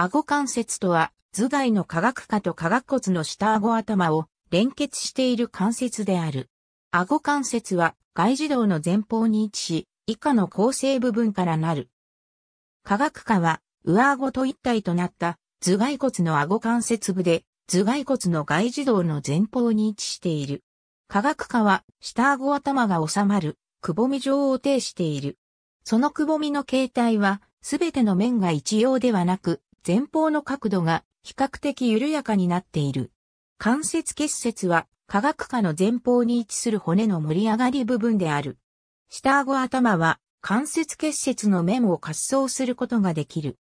顎関節とは、頭蓋の化学科と化学骨の下顎頭を連結している関節である。顎関節は外耳道の前方に位置し、以下の構成部分からなる。化学科は上顎と一体となった頭蓋骨の顎関節部で、頭蓋骨の外耳道の前方に位置している。化学科は下顎頭が収まる、くぼみ状を呈している。そのくぼみの形態は、すべての面が一様ではなく、前方の角度が比較的緩やかになっている。関節結節は科学科の前方に位置する骨の盛り上がり部分である。下顎頭は関節結節の面を滑走することができる。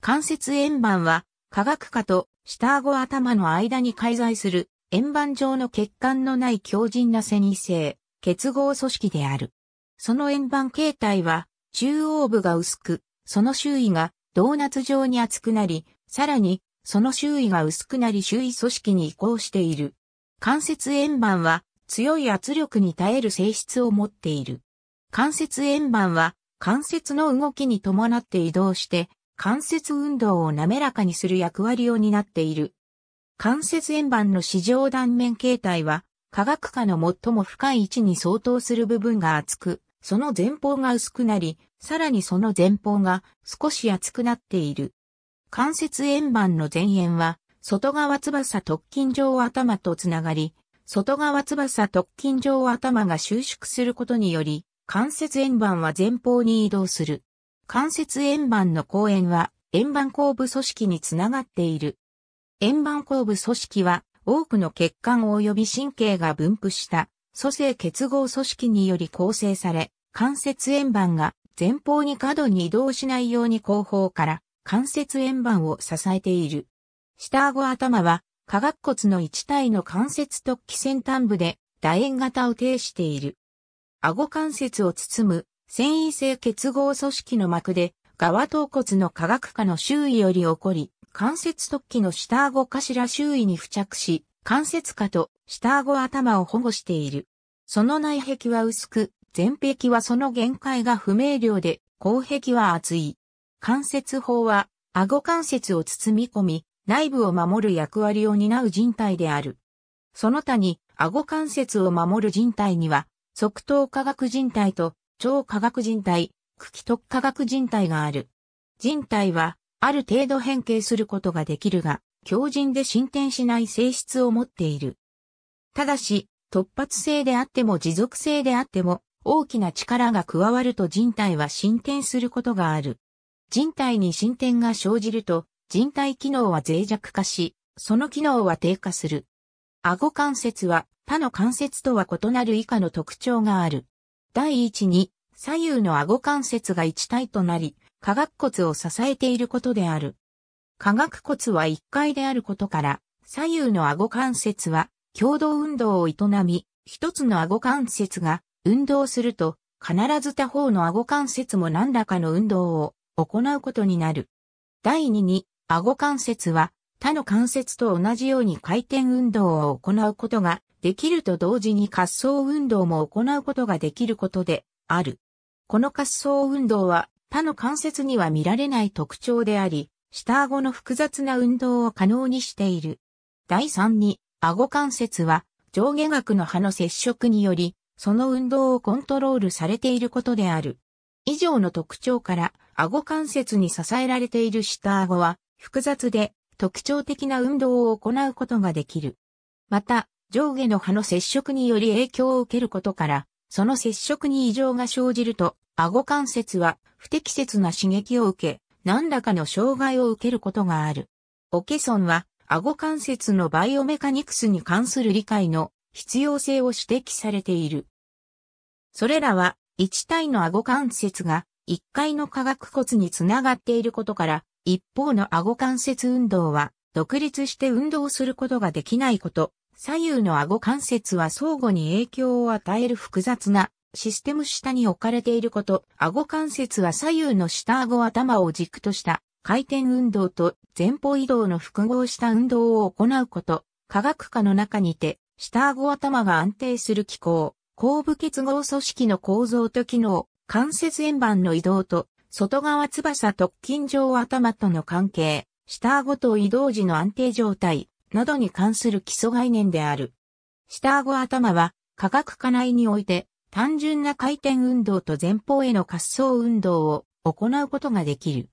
関節円盤は科学科と下顎頭の間に介在する円盤状の血管のない強靭な繊維性、結合組織である。その円盤形態は中央部が薄く、その周囲がドーナツ状に厚くなり、さらに、その周囲が薄くなり周囲組織に移行している。関節円盤は強い圧力に耐える性質を持っている。関節円盤は関節の動きに伴って移動して関節運動を滑らかにする役割を担っている。関節円盤の市場断面形態は科学科の最も深い位置に相当する部分が厚く、その前方が薄くなり、さらにその前方が少し厚くなっている。関節円盤の前縁は、外側翼突筋状頭とつながり、外側翼突筋状頭が収縮することにより、関節円盤は前方に移動する。関節円盤の後円は、円盤後部組織につながっている。円盤後部組織は、多くの血管及び神経が分布した組成結合組織により構成され、関節円盤が前方に過度に移動しないように後方から関節円盤を支えている。下顎頭は下顎骨の一体の関節突起先端部で楕円型を呈している。顎関節を包む繊維性結合組織の膜で側頭骨の下顎下の周囲より起こり、関節突起の下顎頭周囲に付着し、関節下と下顎頭を保護している。その内壁は薄く、前壁はその限界が不明瞭で、後壁は厚い。関節法は、顎関節を包み込み、内部を守る役割を担う人体である。その他に、顎関節を守る人体には、側頭科学人体と超科学人体、茎特科学人体がある。人体は、ある程度変形することができるが、強靭で進展しない性質を持っている。ただし、突発性であっても持続性であっても、大きな力が加わると人体は進展することがある。人体に進展が生じると、人体機能は脆弱化し、その機能は低下する。顎関節は他の関節とは異なる以下の特徴がある。第一に、左右の顎関節が一体となり、下顎骨を支えていることである。下顎骨は一階であることから、左右の顎関節は共同運動を営み、一つの顎関節が運動すると、必ず他方の顎関節も何らかの運動を行うことになる。第二に、顎関節は他の関節と同じように回転運動を行うことができると同時に滑走運動も行うことができることである。この滑走運動は他の関節には見られない特徴であり、下顎の複雑な運動を可能にしている。第3に、顎関節は上下顎の歯の接触により、その運動をコントロールされていることである。以上の特徴から、顎関節に支えられている下顎は、複雑で特徴的な運動を行うことができる。また、上下の歯の接触により影響を受けることから、その接触に異常が生じると、顎関節は不適切な刺激を受け、何らかの障害を受けることがある。オケソンは、顎関節のバイオメカニクスに関する理解の必要性を指摘されている。それらは、一体の顎関節が一回の下顎骨につながっていることから、一方の顎関節運動は、独立して運動することができないこと、左右の顎関節は相互に影響を与える複雑なシステム下に置かれていること、顎関節は左右の下顎頭を軸とした回転運動と前方移動の複合した運動を行うこと、科学科の中にて、下顎頭が安定する機構、後部結合組織の構造と機能、関節円盤の移動と、外側翼特筋状頭との関係、下顎と移動時の安定状態、などに関する基礎概念である。下顎頭は、科学科内において、単純な回転運動と前方への滑走運動を行うことができる。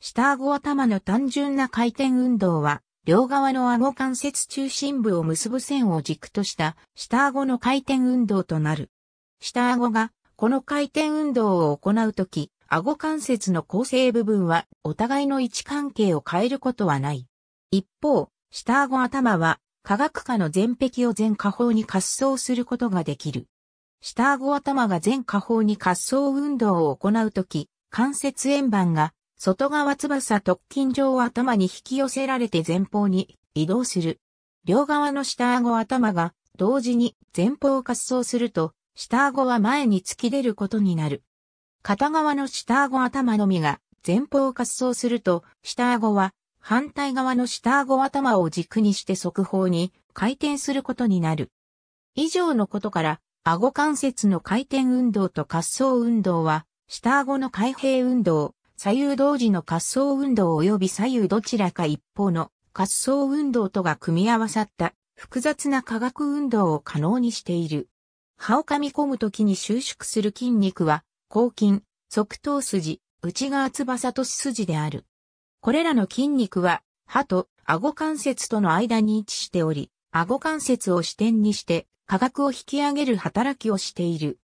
下顎頭の単純な回転運動は、両側の顎関節中心部を結ぶ線を軸とした下顎の回転運動となる。下顎がこの回転運動を行うとき、顎関節の構成部分はお互いの位置関係を変えることはない。一方、下顎頭は科学科の前壁を全下方に滑走することができる。下顎頭が全下方に滑走運動を行うとき、関節円盤が外側翼突筋を頭に引き寄せられて前方に移動する。両側の下顎頭が同時に前方を滑走すると、下顎は前に突き出ることになる。片側の下顎頭のみが前方を滑走すると、下顎は反対側の下顎頭を軸にして側方に回転することになる。以上のことから、顎関節の回転運動と滑走運動は、下顎の開閉運動、左右同時の滑走運動及び左右どちらか一方の滑走運動とが組み合わさった複雑な化学運動を可能にしている。歯を噛み込むときに収縮する筋肉は、抗筋、側頭筋、内側翼と筋である。これらの筋肉は、歯と顎関節との間に位置しており、顎関節を支点にして、価格を引き上げる働きをしている。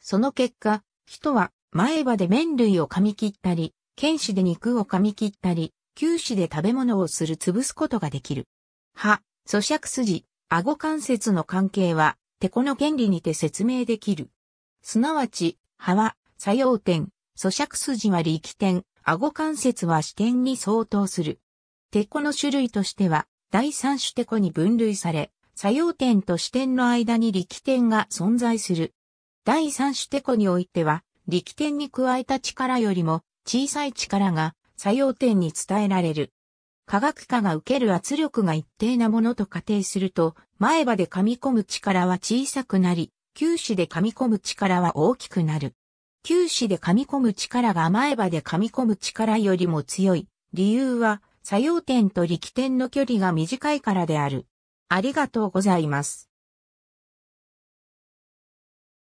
その結果、人は前歯で麺類を噛み切ったり、剣歯で肉を噛み切ったり、球歯で食べ物をする潰すことができる。歯、咀嚼筋、顎関節の関係は、てこの原理にて説明できる。すなわち、歯は作用点、咀嚼筋は力点、顎関節は視点に相当する。てこの種類としては、第三種てこに分類され、作用点と支点の間に力点が存在する。第三種テコにおいては、力点に加えた力よりも小さい力が作用点に伝えられる。科学化が受ける圧力が一定なものと仮定すると、前歯で噛み込む力は小さくなり、球歯で噛み込む力は大きくなる。球歯で噛み込む力が前歯で噛み込む力よりも強い。理由は、作用点と力点の距離が短いからである。ありがとうございます。